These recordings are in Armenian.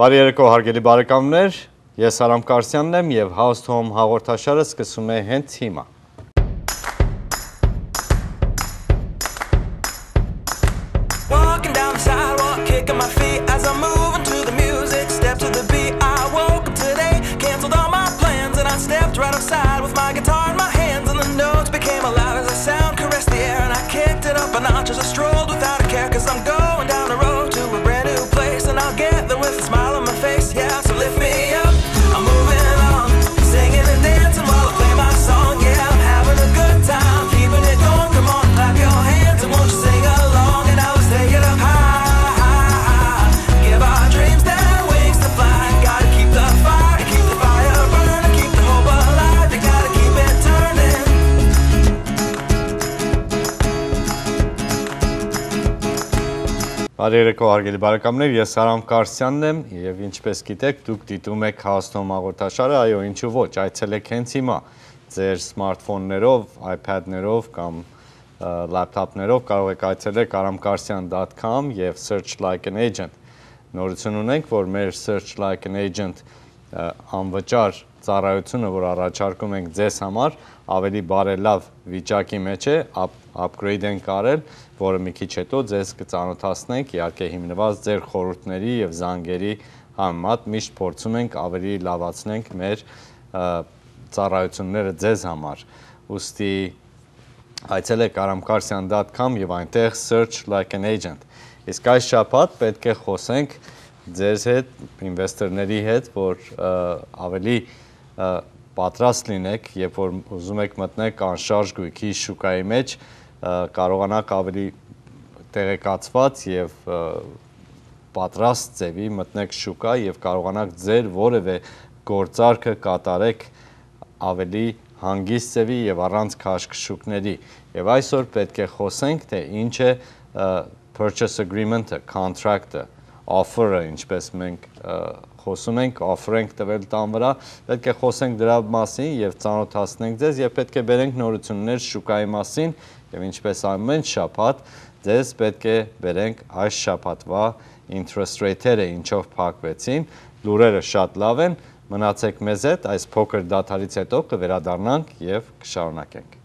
Բարի երեկո հարգելի բարեկամներ, ես Արամ Կարսյանն եմ եւ House Home հաղորդաշարը սկսում է հենց հիմա։ Բարերեկո արգելի բարեկամներ, ես Արամ Կարսյանն եմ եւ ինչպես գիտեք, դուք դիտում եք Հաստոմ հաղորդաշարը, այո, ինչու ոչ, այցելեք հենց հիմա ձեր սմարթֆոններով, iPad-ներով կամ լապտոպներով կարող եք այցելեք aramkarsian.com եւ search like an agent նորություն ունենք, որ մեր search like an agent անվճար ծառայությունը, որ առաջարկում ենք ձեզ համար, ավելի բարելավ վիճակի մեջ է, upgrade ենք արել որը մի քիչ հետո ձեզ կծանոթացնենք, իհարկե հիմնված ձեր խորհուրդների եւ զանգերի համեմատ միշտ փորձում ենք ավելի լավացնենք մեր ծառայությունները ձեզ համար։ Ոստի այցելեք aramkarsian.com եւ այնտեղ search like an agent։ Իսկ այս շաբաթ պետք է խոսենք ձեզ հետ, ինվեստորների հետ, որ ավելի պատրաստ լինեք, երբ որ ուզում եք մտնեք անշարժ գույքի շուկայի մեջ, կարողանաք ավելի տեղեկացված եւ պատրաստ ծեվի մտնեք շուկա եւ կարողանաք ձեր որևէ գործարքը կատարեք ավելի հանգիստ ծեվի եւ առանց քաշքշուկների եւ այսօր պետք է խոսենք թե ինչ է purchase agreement-ը, contract-ը, offer-ը, ինչպես մենք խոսում ենք, offer-ենք տվել տան վրա, պետք է խոսենք դրա մասին եւ ծանոթացնենք ձեզ եւ պետք է բերենք նորություններ շուկայի մասին Եվ ինչպես ամեն շաբաթ ձեզ պետք է բերենք այս շաբաթվա interest rate-երը ինչով փակվեցին, լուրերը շատ լավ են, մնացեք մեզ հետ, այս փոքր դաթարից հետո կվերադառնանք եւ կշարունակենք։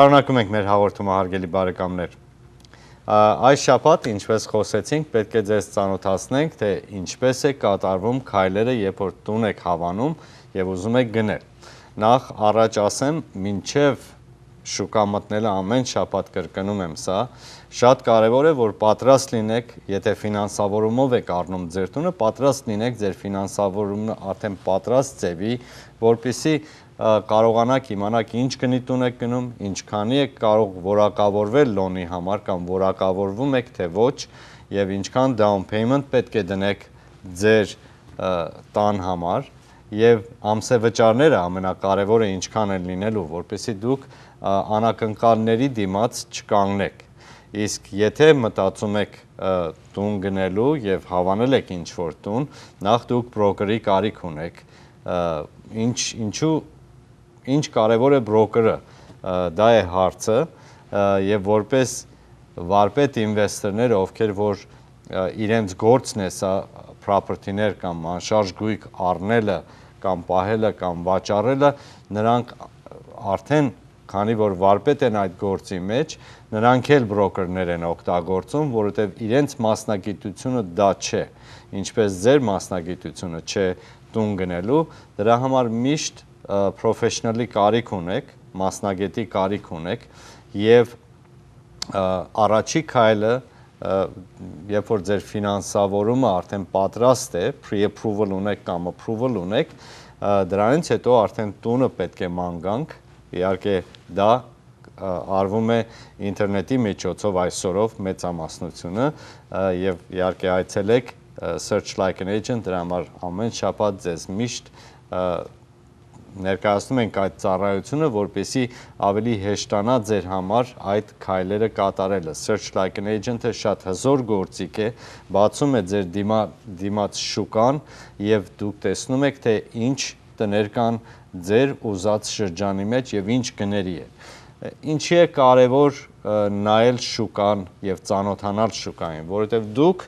Շարունակում ենք մեր հաղորդումը հարգելի բարեկամներ։ Այս շաբաթ, ինչպես խոսեցինք, պետք է ձեզ ծանոթացնենք, թե ինչպես է կատարվում քայլերը, երբ որ տուն եք հավանում եւ ուզում եք գնել։ Նախ առաջ ասեմ, ինչև շուկա մտնելը ամեն շաբաթ կրկնում եմ սա, շատ կարևոր է, որ պատրաստ լինեք, եթե ֆինանսավորումով եք առնում ձեր տունը, պատրաստ լինեք ձեր ֆինանսավորումը արդեն պատրաստ ձևի, որpիսի կարողանաք իմանաք ինչ գնիտուն եք գնում, ինչքանի եք կարող որակավորվել լոնի համար կամ որակավորվում եք թե ոչ եւ ինչքան down payment պետք է դնեք ձեր տան համար եւ ամսևճարները ամենակարևորը ինչքան են լինելու, որպեսզի դուք անակնկալների դիմաց չկանգնեք։ Իսկ եթե մտածում եք տուն գնելու եւ հավանել եք ինչ որ տուն, նախ դուք բրոկերի կարիք ունեք, ինչ ինչու ինչ կարևոր է բրոկերը, դա է հարցը եւ որպես վարպետ ինվեստորները, ովքեր որ իրենց գործն է սա property-ներ կամ անշարժ գույք առնելը կամ պահելը կամ վաճառելը, նրանք արդեն քանի որ վարպետ են այդ գործի մեջ, նրանք էլ բրոկերներ են օգտագործում, որովհետև իրենց մասնագիտությունը դա չէ, ինչպես ձեր մասնագիտությունը չէ տուն գնելու, դրա համար միշտ պրոֆեսիոնալի կարիք ունեք, մասնագետի կարիք ունեք եւ առաջի քայլը երբ որ ձեր ֆինանսավորումը արդեն պատրաստ է, pre-approval ունեք կամ approval ունեք, դրանից հետո արդեն տունը պետք է մանգանք։ Իհարկե դա արվում է ինտերնետի միջոցով այսօրով մեծամասնությունը եւ իհարկե այցելեք search like an agent դրա համար ամեն շաբաթ ձեզ միշտ ներկայացնում ենք այդ ծառայությունը, որպեսի ավելի հեշտանա ձեր համար այդ քայլերը կատարելը։ Search Like an Agent-ը շատ հզոր գործիք է, բացում է ձեր դիմա, դիմաց շուկան եւ դուք տեսնում եք, թե ինչ տներ կան ձեր ուզած շրջանի մեջ եւ ինչ գների է։ Ինչի է կարևոր նայել շուկան եւ ծանոթանալ շուկային, որովհետեւ դուք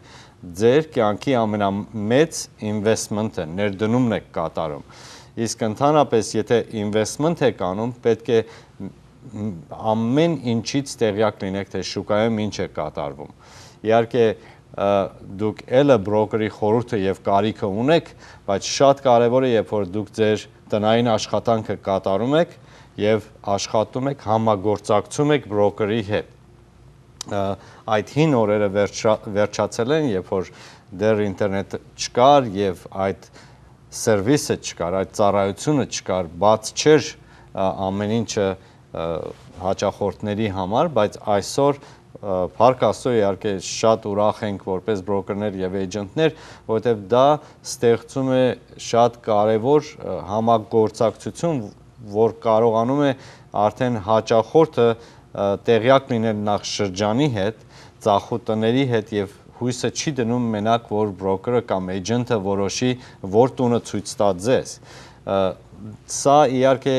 ձեր կյանքի ամենամեծ investment-ը ներդնումն եք կատարում։ Իսկ ընդհանրապես, եթե investment եք անում, պետք է ամեն ինչից տեղյակ լինեք, թե շուկայում ինչ է կատարվում։ Իհարկե, դուք ելը բրոկերի խորհուրդը եւ կարիքը ունեք, բայց շատ կարեւոր է, երբ որ դուք ձեր տնային աշխատանքը կատարում եք եւ աշխատում եք համագործակցում եք բրոկերի հետ։ Այդ հին օրերը վերջա, վերջացել են, երբ որ դեռ ինտերնետ չկար եւ այդ և սերվիսը չկար, այդ ծառայությունը չկար, բաց չէր ամեն ինչը հաճախորդների համար, բայց այսօր Փառք Աստծո իհարկե շատ ուրախ ենք որպես բրոկերներ եւ էջենտներ, որովհետեւ դա ստեղծում է շատ կարեւոր համագործակցություն, որ կարողանում է արդեն հաճախորդը տեղյակ լինել նախ շրջանի հետ, ծախուտների հետ եւ հույսը չի դնում մենակ, որ բրոկերը կամ agent-ը որոշի, որ տունը ցույց տա ձեզ։ Սա իհարկե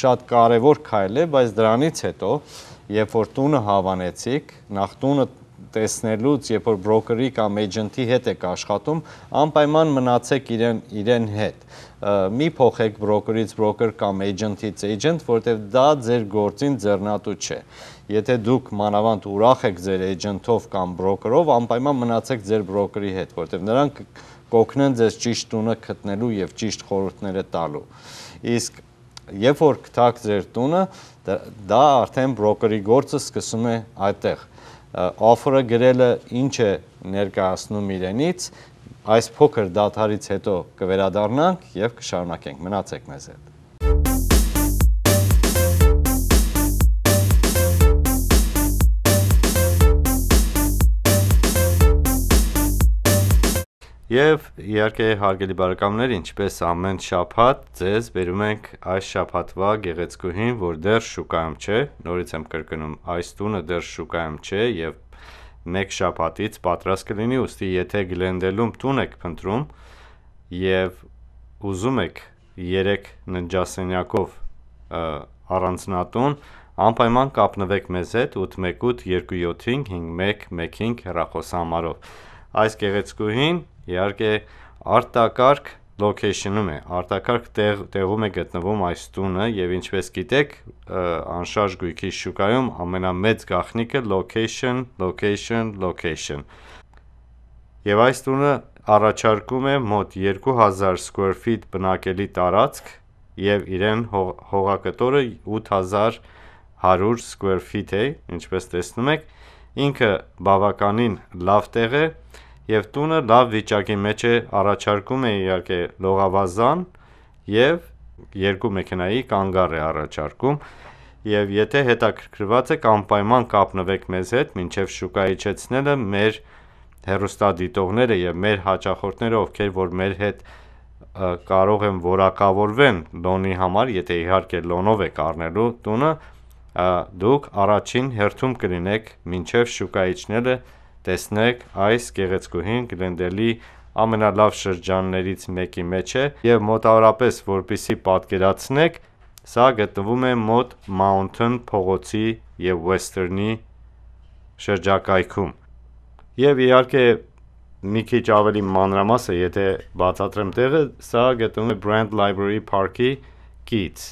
շատ կարևոր քայլ է, բայց դրանից հետո, երբ որ տունը հավանեցիք, նախ տունը տեսնելուց, երբ որ բրոկերի կամ agent-ի հետ եք աշխատում, անպայման մնացեք իրեն իրեն հետ։ Մի փոխեք բրոկերից բրոկեր կամ agent-ից agent, որտեղ դա ձեր գործին ձեռնատու չէ։ Ա, եթե դուք մանավանդ ուրախ եք ձեր էջենթով կամ բրոկերով, անպայման մնացեք ձեր բրոկերի հետ, որովհետև նրանք կօգնեն ձեզ ճիշտ տունը գտնելու եւ ճիշտ խորհուրդները տալու։ Իսկ երբ որ կտակ ձեր տունը, դա արդեն բրոկերի գործը սկսում է այդտեղ։ Offer-ը գրելը ինչ է ներկայացնում իրենից, այս փոքր դաթարից հետո կվերադառնանք եւ կշարունակենք։ Մնացեք մեզ հետ։ Եվ իհարկե հարգելի բարեկամներ, ինչպես ամեն շաբաթ, ձեզ բերում ենք այս շաբաթվա գեղեցկուհին, որ դեռ շուկայում չէ։ Նորից եմ կրկնում, այս տունը դեռ շուկայում չէ եւ մեկ շաբաթից պատրաստ կլինի, ուստի եթե Գլենդելում տուն եք փնտրում եւ ուզում եք 3 ննջասենյակով առանձնատուն, անպայման կապնվեք մեզ հետ 818 275 5115 հեռախոսահամարով։ Այս գեղեցկուհին Իհարկե արտակարգ լոքեյշնում է, արտակարգ տեղ, տեղում է գտնվում այս տունը եւ ինչպես գիտեք, անշարժ գույքի շուկայում ամենամեծ գաղտնիքը location, location, location։ Եվ այս տունը առաջարկում է մոտ 2000 square feet բնակելի տարածք եւ իրեն հող, հողակտորը 8100 square feet է, ինչպես տեսնում եք, ինքը բավականին լավ տեղ է, եւ տունը լավ վիճակի մեջ է, առաջարկում է իհարկե լողավազան եւ երկու մեքենայի կանգառ է առաջարկում եւ եթե հետաքրքրված եք անպայման կապնվեք մեզ հետ, ինչեւ շուկայի իջեցնելը մեր հերոստադիտողները եւ մեր հաճախորդները, ովքեր որ մեր հետ կարող են որակավորվեն լոնի համար, եթե իհարկե լոնով եք առնելու տունը, դուք առաջին հերթում կլինեք մինչև շուկայիչները Տեսնեք, այս գեղեցկուհին Գլենդելի ամենալավ շրջաններից մեկի մեջ է և մոտավորապես որպեսզի պատկերացնեք, սա գտնվում է մոտ Mountain փողոցի և Western-ի շրջակայքում և իհարկե մի քիչ ավելի մանրամասը եթե բացատրեմ տեղը, սա գտնվում է Brand Library Park-ի կից։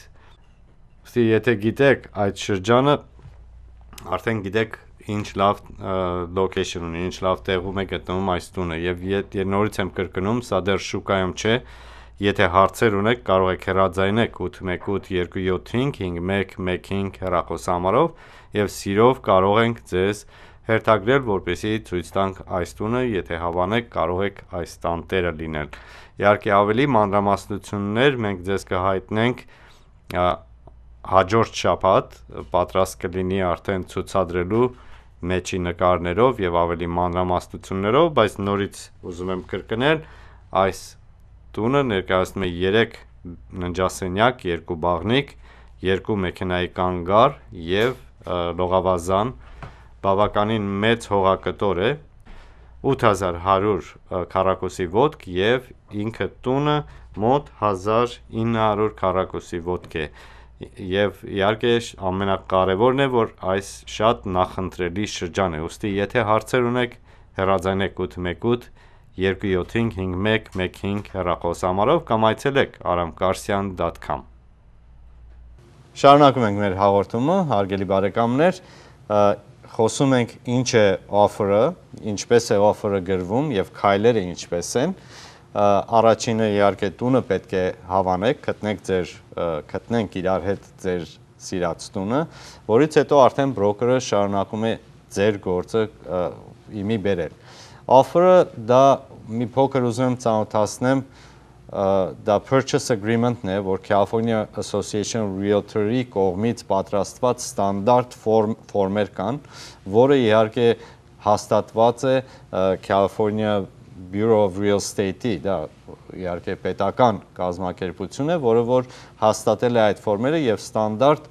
Ուստի եթե գիտեք այդ շրջանը, արդեն գիտեք ինչ լավ լոկեյշն ունի, ինչ լավ տեղում է գտնվում այս տունը եւ եթե նորից եմ կրկնում, սա դեռ շուկայում չէ։ Եթե հարցեր ունեք, կարող եք հեռաձայնել 812275511 հեռախոսամարով եւ սիրով կարող ենք ձեզ հերթագրել, որպեսզի ցույց տանք այս տունը, եթե հավանեք, կարող եք այս տանտերը լինել։ Իհարկե ավելի մանրամասնություններ մենք ձեզ կհայտնենք հաջորդ շաբաթ պատրաստ կլինի արդեն ցուցադրելու մեջի նկարներով եւ ավելի մանրամասնություններով, բայց նորից ուզում եմ կրկնել, այս տունը ներկայացնում է 3 ննջասենյակ, 2 բաղնիկ, 2 մեքենայի կանգար եւ լողավազան բավականին մեծ հողակտոր է 8100 քառակուսի ոտք եւ ինքը տունը մոտ 1900 քառակուսի ոտք է։ Ա, Եվ իհարկե ամենակարևորն է, որ այս շատ նախընտրելի շրջան է։ Ուստի եթե հարցեր ունեք, հեռաձայնեք 818 275 5115 հեռախոսահամարով կամ այցելեք aramkarsian.com Շարունակում ենք մեր հաղորդումը, հարգելի բարեկամներ, խոսում ենք ինչ է offer-ը, ինչպես է offer-ը գրվում եւ քայլերը ինչպես են։ և առաջինը իհարկե տունը պետք է հավանեք, գտնեք ձեր գտնենք իրար հետ ձեր սիրած տունը, որից հետո արդեն բրոկերը շարունակում է ձեր գործը իմի բերել։ Offer-ը դա մի փոքր ուզում եմ ծանոթացնեմ, դա purchase agreement-ն է, որ California Association Realtor-ի կողմից պատրաստված ստանդարտ ֆորմ ֆորմեր կան, որը իհարկե հաստատված է California Bureau of Real Estate-ի, դա իհարկե պետական կազմակերպություն է, որը որ հաստատել է այդ ֆորմերը եւ ստանդարտ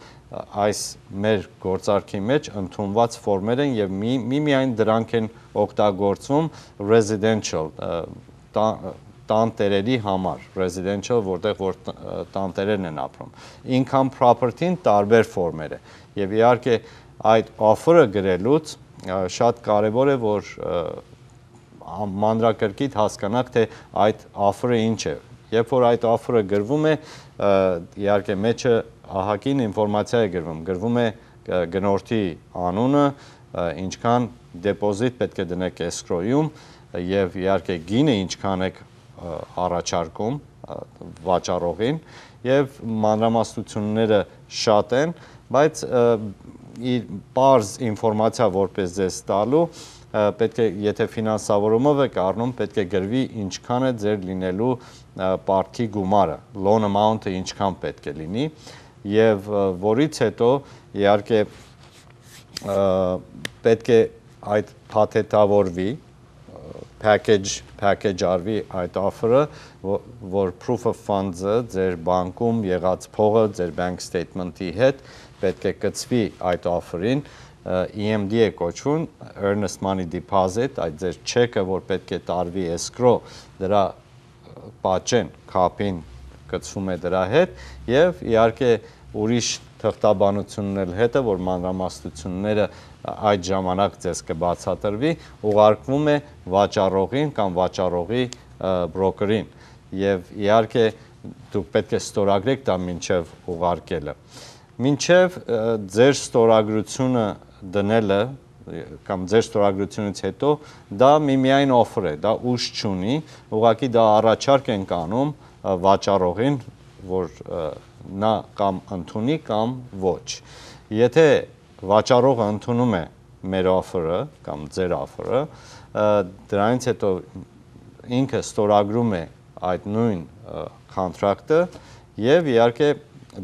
այս մեր գործարքի մեջ ընդունված ֆորմեր են եւ մի միայն մի դրանք են օգտագործվում residential տանտերերի համար residential որտեղ որ տանտերերն են ապրում income property-ն տարբեր ֆորմեր է եւ իհարկե այդ offer-ը գրելուց շատ կարեւոր է որ և, մանրակրկիտ հասկանանք, թե այդ աֆրը ինչ է։ Երբ որ այդ աֆրը գրվում է, իհարկե մեջը ահակին ինֆորմացիա է գրվում, գրվում է գնորդի անունը, ինչքան դեպոզիտ պետք է դնեք escrow-ում եւ իհարկե գինը ինչքան եք առաջարկում վաճառողին եւ մանրամասնությունները շատ են, բայց իր բարձ ինֆորմացիա որպես ձեզ տալու պետք է եթե ֆինանսավորումով եք առնում, պետք է գրվի ինչքան է ձեր լինելու պարտքի գումարը, loan amount-ը ինչքան պետք է լինի եւ որից հետո իհարկե պետք է այդ փաթեթավորվի package package արվի այդ offer-ը, որ proof of funds-ը ձեր բանկում եղած փողը, ձեր bank statement-ի հետ պետք է կծվի այդ offer-ին EMD է կոչվում earnest money deposit, այդ ձեր չեքը, որ պետք է տարվի escrow, դրա պատճեն, կապին կծվում է դրա հետ եւ իհարկե ուրիշ թղթաբանությունն էլ հետը, որ մանրամասնությունները այդ ժամանակ ձեզ կբացատրվի, ուղարկվում է վաճառողին կամ վաճառողի բրոկերին եւ իհարկե դուք պետք է ստորագրեք դա մինչեւ ուղարկելը մինչև ձեր ստորագրությունը դնելը կամ ձեր ստորագրությունից հետո դա միմիայն օֆր է, դա ուժ չունի, ուղղակի դա առաջարկ ենք անում վաճառողին, որ նա կամ ընդունի կամ ոչ։ Եթե վաճառողը ընդունում է մեր օֆերը կամ ձեր օֆերը, դրանից հետո ինքը ստորագրում է այդ նույն կոնտրակտը եւ իհարկե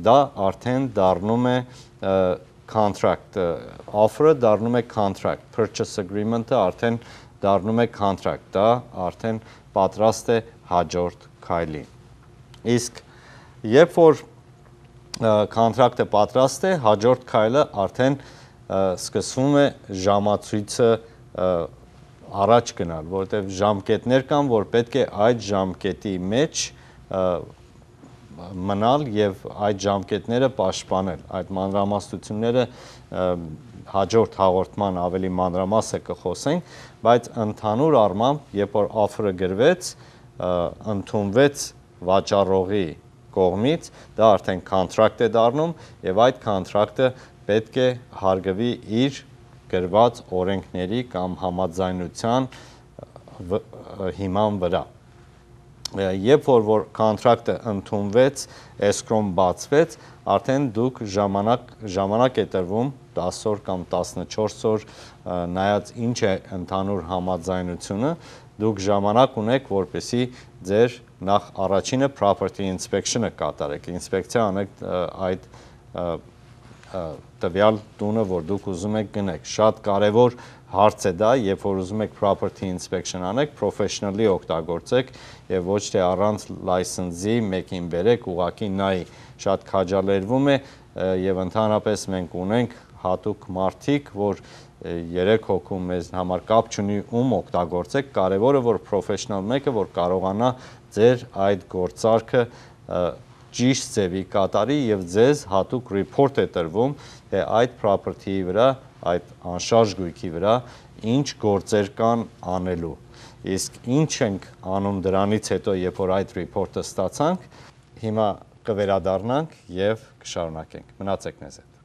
դա արդեն դառնում է և, contract-ը, offer-ը դառնում է contract, purchase agreement-ը արդեն դառնում է contract, դա արդեն պատրաստ է հաջորդ քայլին։ Իսկ երբ որ contract-ը պատրաստ է, հաջորդ քայլը արդեն սկսվում է ժամացույցը առաջ գնալ, որովհետև ժամկետներ կան, որ պետք է այդ ժամկետի մեջ և, մնալ եւ այդ ժամկետները պաշտպանել։ Այդ մանրամասնությունները հաջորդ հաղորդման ավելի մանրամասը կխոսենք, բայց ընդհանուր առմամբ, երբ որ աֆրը գրվեց, ընդունվեց վաճառողի կողմից, դա արդեն կոնտրակտ է դառնում եւ այդ կոնտրակտը պետք է հարգվի իր գրված օրենքների կամ համաձայնության հիման վրա երբ որ որ կոնտրակտը ընդունվեց, escrow-ն բացվեց, արդեն դուք ժամանակ ժամանակ է տրվում 10 օր կամ 14 օր նայած ինչ է ընդհանուր համաձայնությունը, դուք ժամանակ ունեք, որպեսի ձեր նախ առաջինը property inspection-ը կատարեք, ինսպեկցիա անեք այդ տվյալ տունը, որ դուք ուզում եք գնեք։ Շատ կարևոր է հարց է դա, երբ որ ուզում եք property inspection անեք, professionally օգտագործեք եւ ոչ թե առանց license-ի մեկին բերեք, ուղակի նայի շատ քաջալերվում է եւ ընդհանրապես մենք ունենք հատուկ մարտիկ, որ 3 հոգու մեզ համար կապ չունի ում օգտագործեք, կարևորը որ professional մեկը, որ կարողանա ձեր այդ գործարքը ճիշտ ձևի կատարի եւ ձեզ հատուկ report է տրվում, թե այդ property-ի վրա, այդ անշարժ գույքի վրա ինչ գործեր կան անելու։ Իսկ ինչ ենք անում դրանից հետո, երբ որ այդ report-ը ստացանք, հիմա կվերադառնանք եւ կշարունակենք։ Մնացեք մեզ հետ։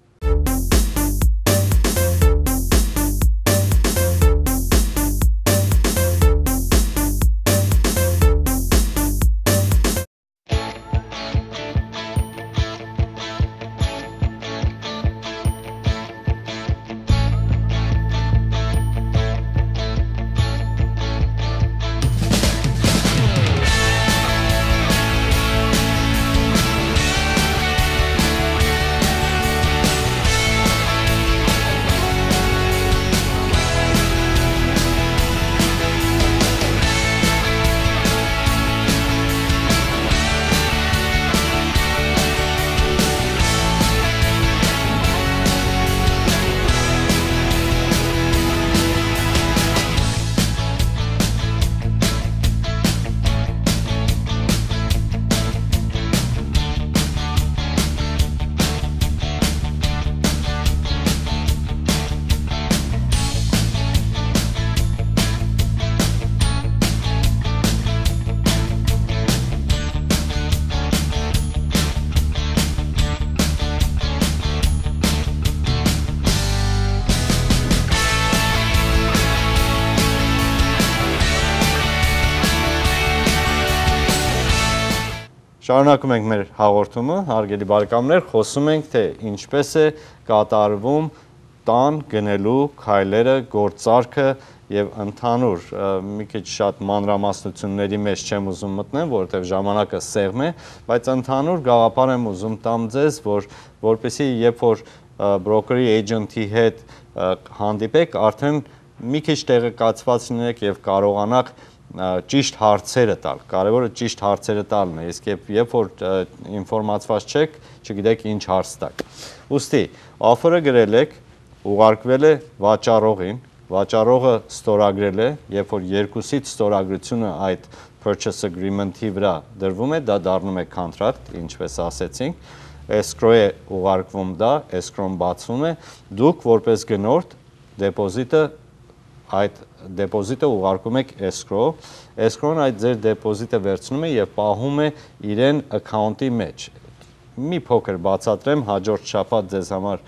Շարունակում ենք մեր հաղորդումը, հարգելի բարեկամներ, խոսում ենք, թե ինչպես է կատարվում տան գնելու քայլերը, գործարքը եւ ընդհանուր մի քիչ շատ մանրամասնությունների մեջ չեմ ուզում մտնել, որովհետեւ ժամանակը սեղմ է, բայց ընդհանուր գաղափար եմ ուզում տամ ձեզ, որ որպեսի երբ որ բրոկերի էջենթի հետ հանդիպեք, արդեն մի քիչ տեղեկացված լինեք եւ կարողանաք ճիշտ հարցերը տալ։ Կարևորը ճիշտ հարցերը տալն է, իսկ երբ երբ որ ինֆորմացված չեք, չգիտեք ինչ հարց տակ։ Ոստի, offer-ը գրել եք, ուղարկվել է վաճառողին, վաճառողը ստորագրել է, երբ որ երկուսից ստորագրությունը այդ purchase agreement-ի վրա դրվում է, դա դառնում է contract, ինչպես ասեցինք, escrow է ուղարկվում դա, escrow-ն բացվում է, դուք որպես գնորդ դեպոզիտը այդ դեպոզիտը ուղարկում եք escrow, escrow-ն այդ ձեր դեպոզիտը վերցնում է եւ պահում է իրեն account-ի մեջ։ Մի փոքր բացատրեմ հաջորդ շաբաթ ձեզ համար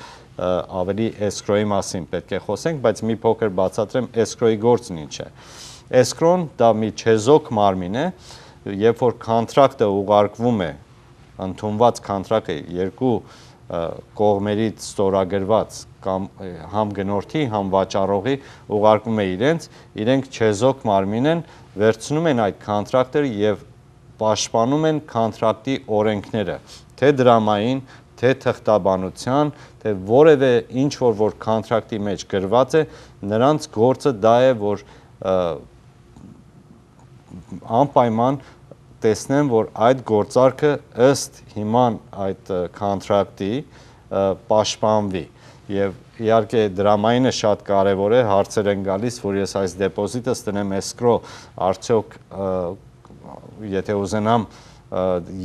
ավելի escrow-ի մասին պետք է խոսենք, բայց մի փոքր բացատրեմ escrow-ի գործն ինչ է։ Escrow-ն դա մի չեզոք մարմին է, երբ որ կոնտրակտը ուղարկվում է, ընդունված կոնտրակը երկու կողմերից ստորագրված կամ համ գնորդի, համ վաճառողի ուղարկում է իրենց, իրենք չեզոք մարմին են, վերցնում են այդ կոնտրակտերը եւ պաշտպանում են կոնտրակտի օրենքները, թե դրամային, թե թղթաբանության, թե որևէ ինչ որ որ կոնտրակտի մեջ գրված է, նրանց գործը դա է, որ անպայման տեսնեմ, որ այդ գործարքը ըստ հիման այդ կոնտրակտի պաշտպանվի։ Եվ իհարկե դրամայինը շատ կարևոր է, հարցեր են գալիս, որ ես այս դեպոզիտը ստնեմ escrow, արդյոք եթե ուզենամ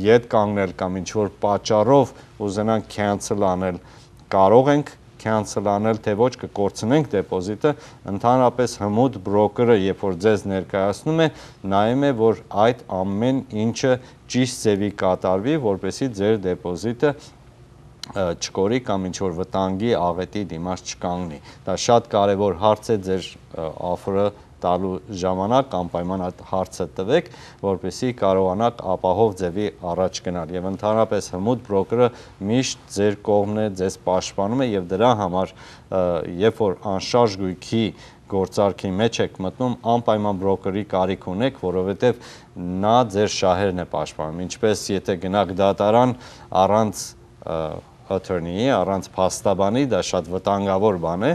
յետ կանգնել կամ ինչ որ պատճառով ուզենան cancel անել, կարող ենք cancel անել, թե ոչ կկորցնենք դեպոզիտը, ընդհանրապես հմուտ բրոկերը, երբ որ ձեզ ներկայացնում է, նայում է, որ այդ ամեն ինչը ճիշտ ձևի կատարվի, որպեսի ձեր դեպոզիտը չկորի կամ ինչ որ վտանգի աղետի դիմաց չկանգնի։ Դա շատ կարևոր հարց է ձեր աֆրը տալու ժամանակ անպայման այդ հարցը տվեք, որպեսզի կարողանաք ապահով ձևի առաջ գնալ։ Եվ ընդհանրապես հմուտ բրոկերը միշտ ձեր կողմն է, ձեզ պաշտպանում է եւ դրա համար երբ որ անշարժ գույքի գործարքի մեջ եք մտնում, անպայման բրոկերի կարիք ունեք, որովհետև նա ձեր շահերն է պաշտպանում։ Ինչպես եթե գնաք դատարան առանց attorney-ի, առանց փաստաբանի, դա շատ վտանգավոր բան է։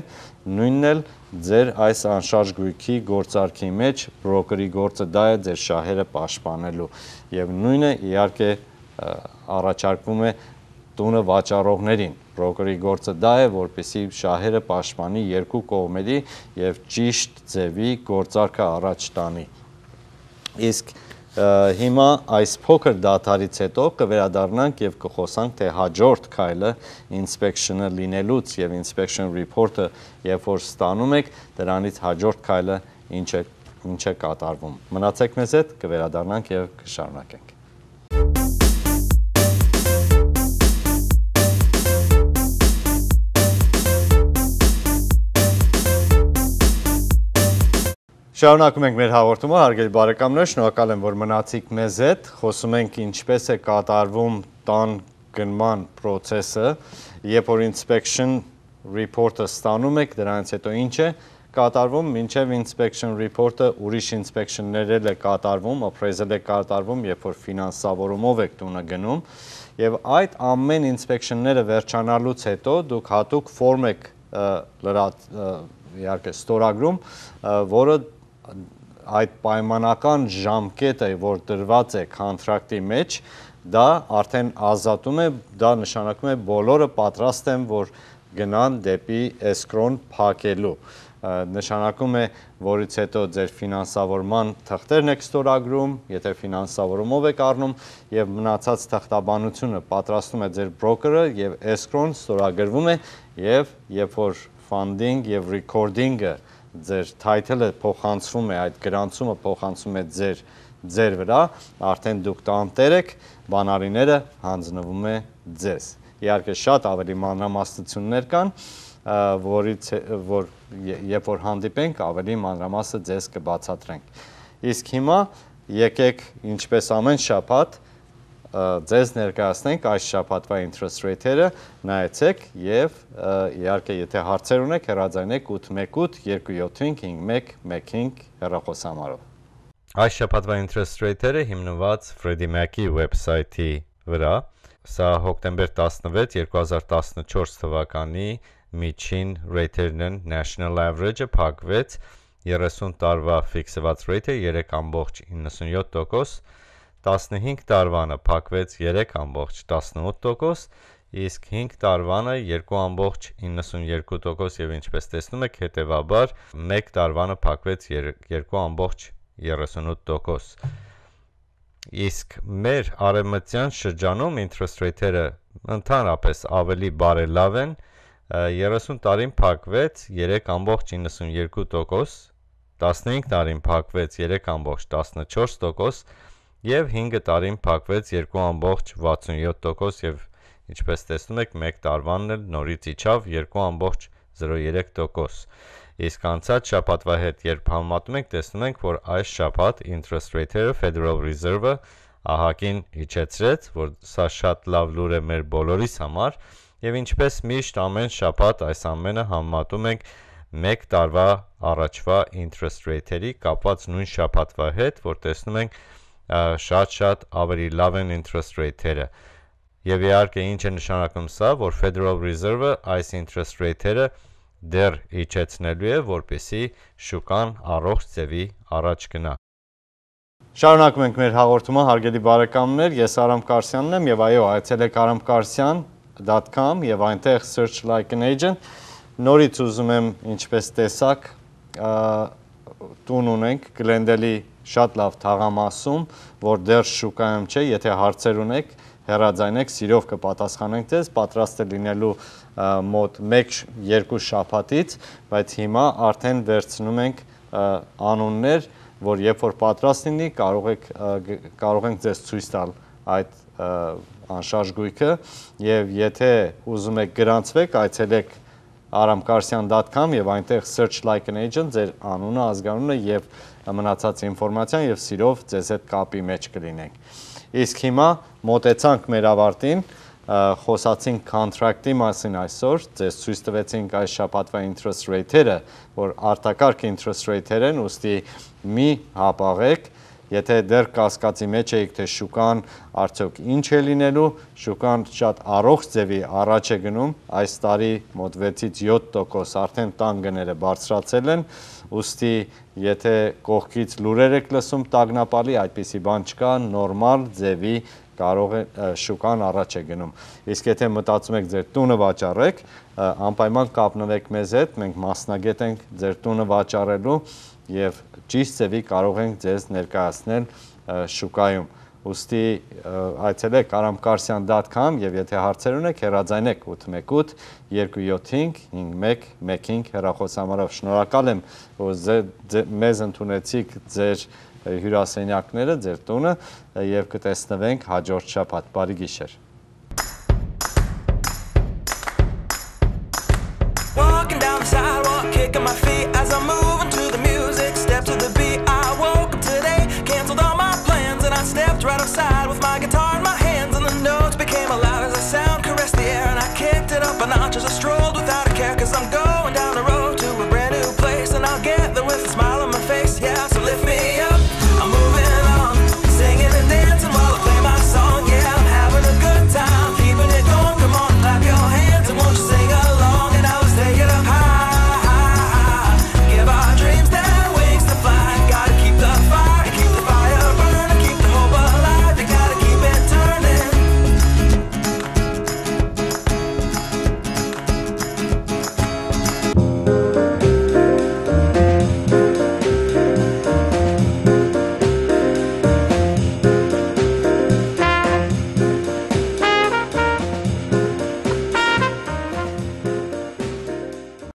Նույնն էլ ձեր այս անշարժ գույքի գործարքի մեջ բրոկերի գործը դա է ձեր շահերը պաշտպանելու եւ նույնը իհարկե առաջարկվում է տունը վաճառողներին բրոկերի գործը դա է, որպեսի շահերը պաշտպանի երկու կողմերի եւ ճիշտ ձևի գործարքը առաջ տանի։ Իսկ և, հիմա այս փոքր դատարից հետո կվերադառնանք եւ կխոսանք թե հաջորդ քայլը inspection-ը լինելուց եւ inspection report-ը երբ որ ստանում եք, դրանից հաջորդ քայլը ինչ է ինչ է կատարվում։ Մնացեք մեզ հետ, կվերադառնանք եւ կշարունակենք։ Thank you Շարունակում ենք մեր հաղորդումը, հարգելի բարեկամներ, շնորհակալ եմ, որ մնացիք մեզ հետ։ Խոսում ենք ինչպես է կատարվում տան գնման process-ը, երբ որ inspection report-ը ստանում եք, դրանից հետո ինչ է կատարվում, մինչև inspection report-ը ուրիշ inspection-ներել է կատարվում, appraisal է կատարվում, երբ որ ֆինանսավորումով եք տունը գնում, եւ այդ ամեն inspection-ները վերջանալուց հետո դուք հատուկ form եք լրած իհարկե ստորագրում, որը այդ պայմանական ժամկետը, որ դրված է կոնտրակտի մեջ, դա արդեն ազատում է, դա նշանակում է բոլորը պատրաստ են, որ գնան դեպի էսկրոն փակելու նշանակում է, որից հետո ձեր ֆինանսավորման թղթերն եք ստորագրում, եթե ֆինանսավորումով եք առնում եւ մնացած թղթաբանությունը պատրաստում է ձեր բրոկերը եւ escrow-ն ստորագրվում է եւ երբ որ funding եւ recording-ը ձեր title-ը փոխանցվում է, այդ գրանցումը փոխանցում է ձեր ձեր վրա, արդեն դուք տանտեր եք, բանալիները հանձնվում է ձեզ։ Իհարկե շատ ավելի մանրամասնություններ կան, որից որ երբ որ հանդիպենք, ավելի մանրամասը ձեզ կբացատրենք։ Իսկ հիմա եկեք ինչպես ամեն շաբաթ ձեզ ներկայացնենք այս շաբաթվա interest rate-երը, նայեցեք եւ իհարկե եթե հարցեր ունեք, հեռաձայնեք 818-275-5115 հեռախոսամարով։ Այս շաբաթվա interest rate-երը հիմնված Freddie Mac-ի վեբսայթի վրա։ Սա հոկտեմբեր 16 2014 թվականի միջին rate-երն են national average-ը փակվեց 30 տարվա ֆիքսված rate-ը 3.97% 15 տարվանը փակվեց 3.18%, իսկ 5 տարվանը 2.92% եւ ինչպես տեսնում եք, հետեւաբար 1 տարվանը փակվեց 2.38%։ Իսկ մեր արևմտյան շրջանում interest rate-երը ընդհանրապես ավելի բարելավ են 30 տարին փակվեց 3.92%, 15 տարին փակվեց 3.14%, եւ 5 տարին փակվեց 2.67% եւ ինչպես տեսնում եք 1 տարվանն էլ նորից իջավ 2.03%։ Իսկ անցած շաբաթվա հետ երբ համեմատում ենք, տեսնում ենք, որ այս շաբաթ interest rate-երը Federal Reserve-ը ահագին իջեցրեց, որ սա շատ լավ լուր է մեր բոլորիս համար, եւ ինչպես միշտ ամեն շաբաթ այս ամենը համեմատում ենք 1 տարվա առաջվա interest rate-երի կապված նույն շաբաթվա հետ, որ տեսնում ենք շատ-շատ ավելի լավ են interest rate-երը։ Եվ իհարկե ինչ է նշանակում սա, որ Federal Reserve-ը այս interest rate-երը դեռ իջեցնելու է, որպիսի շուկան առողջ ձևի առաջ գնա։ Շարունակում ենք մեր հաղորդումը հարգելի բարեկամներ, ես Արամ Կարսյանն եմ եւ այո, այցելեք aramkarsan.com եւ այնտեղ search like an agent։ Նորից ուզում եմ, ինչպես տեսակ, տուն ունենք գլենդելի շատ լավ թաղամասում, որ դեռ շուկայում չէ, եթե հարցեր ունեք, հերաձայնեք, սիրով կպատասխանենք ձեզ, պատրաստ է լինելու մոտ 1-2 շաբաթից, բայց հիմա արդեն վերցնում ենք անուններ, որ երբ որ պատրաստ լինի, կարող եք կարող ենք ձեզ ցույց տալ այդ անշարժ գույքը եւ եթե ուզում եք գրանցվեք, այցելեք aramkarsian.com եւ այնտեղ search like an agent ձեր անունը, ազգանունը եւ մնացած ինֆորմացիան եւ սիրով ձեզ հետ կապի մեջ կլինենք։ Իսկ հիմա մոտեցանք մեր ավարտին, խոսացինք contract-ի մասին այսօր, ձեզ ցույց տվեցինք այս շաբաթվա interest rate-երը, որ արտակարգ interest rate-եր են, ուստի մի հապաղեք, Եթե դեռ կասկածի մեջ եք, թե շուկան արդյոք ինչ է լինելու, շուկան շատ առողջ ձևի առաջ է գնում, այս տարի մոտ 6-ից 7% արդեն տան գները բարձրացել են, ուստի եթե կողքից լուրեր եք լսում տագնապալի, այդպիսի բան չկա, նորմալ ձևի կարող է շուկան առաջ է գնում։ Իսկ եթե մտածում եք ձեր տունը վաճառեք, անպայման կապնվեք մեզ հետ, մենք մասնագետ ենք ձեր տունը վաճառելու եւ ճիշտ ծավի կարող ենք ձեզ ներկայացնել շուկայում։ Ոստի այցելեք aramkarsian.com եւ եթե հարցեր ունեք, հեռաձայնեք 818 275 5115 հեռախոսամարով։ Շնորհակալ եմ, որ մեզ ընդունեցիք ձեր հյուրասենյակները, ձեր տունը եւ կտեսնվենք հաջորդ շաբաթ։ Բարի գիշեր։ Walking down the sidewalk, kicking my feet as I move.